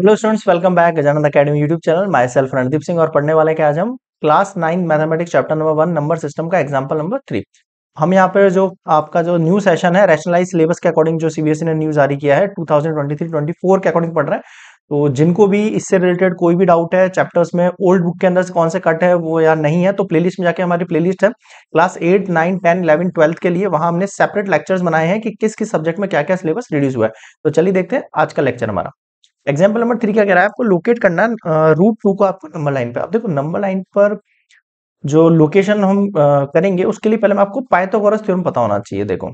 hello students welcome back Gajanand academy YouTube channel myself Randeep Singh और पढ़ने वाले के आज हम class nine mathematics chapter number one number system का एग्जांपल नंबर थ्री हम यहाँ पर जो आपका जो न्यू सेशन है रैशनलाइज सिलेबस के अकॉर्डिंग जो सीबीएसई e ने न्यू जारी किया है टू थाउजेंड के अकॉर्डिंग पढ़ रहे हैं तो जिनको भी इससे रिलेटेड कोई भी डाउट है चैप्टर्स में ओल्ड बुक के अंदर से कौन से कट है वो या नहीं है तो प्लेलिस्ट में जाके हमारी प्लेलिस्ट है class eight nine ten eleven twelfth के लिए वहां हमने सेपरेट लेक्चर्स बनाए हैं कि किस किस सब्जेक्ट में क्या क्या सिलेबस रिड्यूस हुआ है तो चलिए देखते हैं आज का लेक्चर हमारा एग्जाम्पल नंबर थ्री क्या कह रहा है आपको लोकेट करना रूट टू को आपको नंबर लाइन पे आप देखो नंबर लाइन पर जो लोकेशन हम करेंगे उसके लिए पहले मैं आपको पाइथागोरस थ्योरम पता होना चाहिए देखो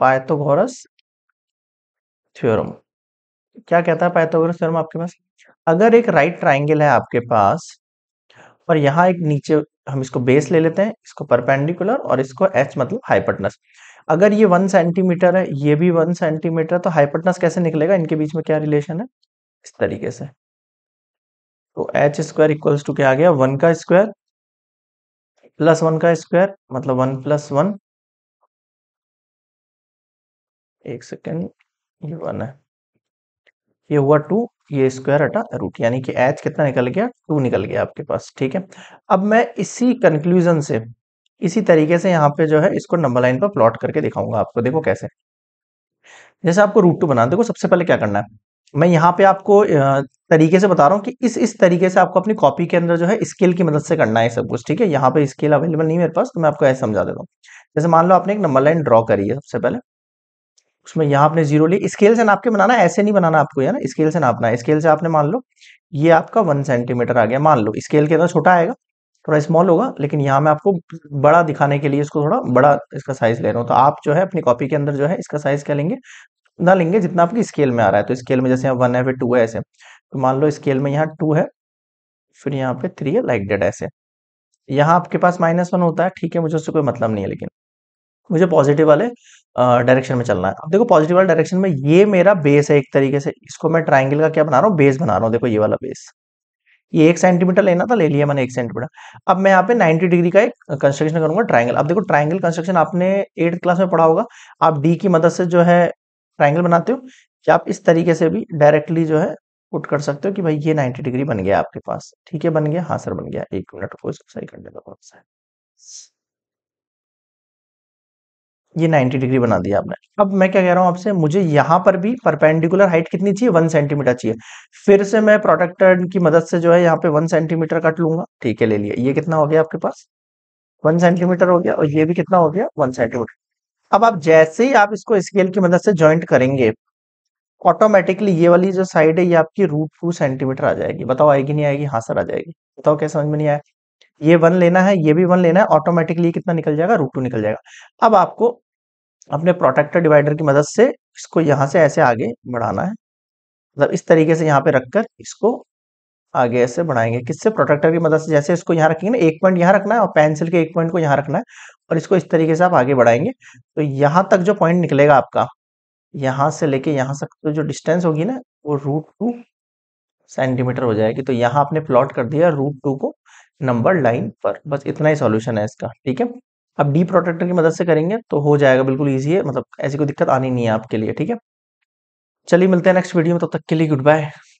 पाइथागोरस थ्योरम क्या कहता है पाइथागोरस थ्योरम आपके पास अगर एक राइट ट्राइंगल है आपके पास और यहाँ एक नीचे हम इसको बेस ले लेते हैं इसको परपेंडिकुलर और इसको एच मतलब हाइपटनस अगर ये वन सेंटीमीटर है ये भी वन सेंटीमीटर है तो हाइपोटनस कैसे निकलेगा इनके बीच में क्या रिलेशन है इस तरीके से तो एच स्क्वायर इक्वल्स टू क्या आ गया वन का स्क्वायर प्लस वन का स्क्वायर मतलब वन प्लस वन एक सेकेंड ये वन है ये हुआ टू ये स्क्वायर हटा रूट यानी कि एच कितना निकल गया टू निकल गया आपके पास ठीक है अब मैं इसी कंक्लूजन से इसी तरीके से यहाँ पे जो है इसको नंबर लाइन पर प्लॉट करके दिखाऊंगा आपको देखो कैसे जैसे आपको रूट टू बनाना देखो सबसे पहले क्या करना है मैं यहाँ पे आपको तरीके से बता रहा हूँ कि इस इस तरीके से आपको अपनी कॉपी के अंदर जो है स्केल की मदद से करना है सब कुछ ठीक है यहाँ पे स्केल अवेलेबल नहीं मेरे पास तो मैं आपको ऐसे समझा देता हूँ जैसे मान लो आपने एक नंबर लाइन ड्रॉ करी है सबसे पहले उसमें यहाँ आपने जीरो ली स्केल से नाप के बनाना ऐसे नहीं बनाना आपको है ना स्केल से नापना है स्केल से आपने मान लो ये आपका वन सेंटीमीटर आ गया मान लो स्केल के अंदर छोटा आएगा थोड़ा स्मॉल होगा लेकिन यहाँ मैं आपको बड़ा दिखाने के लिए इसको थोड़ा बड़ा इसका साइज ले रहा हूँ तो आप जो है अपनी कॉपी के अंदर जो है इसका साइज क्या लेंगे ना लेंगे जितना आपकी स्केल में आ रहा है तो स्केल में जैसे यहाँ वन है फिर टू है ऐसे तो मान लो स्केल में यहाँ टू है फिर यहाँ पे थ्री है लाइक डेड ऐसे यहाँ आपके पास माइनस वन होता है ठीक है मुझे उससे कोई मतलब नहीं है लेकिन मुझे पॉजिटिव वाले डायरेक्शन में चलना है अब देखो पॉजिटिव वाले डायरेक्शन में ये मेरा बेस है एक तरीके से इसको मैं ट्राइंगल का क्या बना रहा हूँ बेस बना रहा हूँ देखो ये वाला बेस ये एक सेंटीमीटर लेना था ले लिया मैंने एक सेंटीमीटर अब मैं यहाँ पे 90 डिग्री का एक कंस्ट्रक्शन करूंगा ट्राइंगल अब देखो ट्राइंगल कंस्ट्रक्शन आपने एट क्लास में पढ़ा होगा आप डी की मदद से जो है ट्राइंगल बनाते हो कि आप इस तरीके से भी डायरेक्टली जो है पुट कर सकते हो कि भाई ये नाइन्टी डिग्री बन गया आपके पास ठीक है बन गया हाँ सर बन गया एक मिनट को सही कर का बहुत सारे ये 90 डिग्री बना दिया आपने अब मैं क्या कह रहा हूँ आपसे मुझे यहाँ पर भी परपेंडिकुलर हाइट कितनी चाहिए वन सेंटीमीटर चाहिए फिर से मैं प्रोटेक्टर की मदद से जो है यहाँ पे वन सेंटीमीटर कट लूंगा ठीक है ले लिया ये कितना हो गया आपके पास वन सेंटीमीटर हो गया और ये भी कितना हो गया वन सेंटीमीटर अब आप जैसे ही आप इसको स्केल की मदद से ज्वाइंट करेंगे ऑटोमेटिकली ये वाली जो साइड है ये आपकी रूट टू सेंटीमीटर आ जाएगी बताओ आएगी नहीं आएगी हाँ सर आ जाएगी बताओ क्या समझ में नहीं आया ये वन लेना है ये भी वन लेना है ऑटोमेटिकली कितना निकल जाएगा रूट टू निकल जाएगा अब आपको अपने प्रोटेक्टर डिवाइडर की मदद से इसको यहाँ से ऐसे आगे बढ़ाना है मतलब इस तरीके से यहाँ पे रखकर इसको आगे ऐसे बढ़ाएंगे किससे प्रोटेक्टर की मदद से जैसे इसको यहाँ रखेंगे ना एक पॉइंट यहाँ रखना है और पेंसिल के एक पॉइंट को यहाँ रखना है और इसको इस तरीके से आप आगे बढ़ाएंगे तो यहाँ तक जो पॉइंट निकलेगा आपका यहाँ से लेके यहाँ तक तो जो डिस्टेंस होगी ना वो रूट टू सेंटीमीटर हो जाएगी तो यहाँ आपने प्लॉट कर दिया रूट टू को नंबर लाइन पर बस इतना ही सॉल्यूशन है इसका ठीक है आप डी प्रोटेक्टर की मदद से करेंगे तो हो जाएगा बिल्कुल ईजी है मतलब ऐसी कोई दिक्कत आनी नहीं है आपके लिए ठीक है चलिए मिलते हैं नेक्स्ट वीडियो में तब तो तक के लिए गुड बाय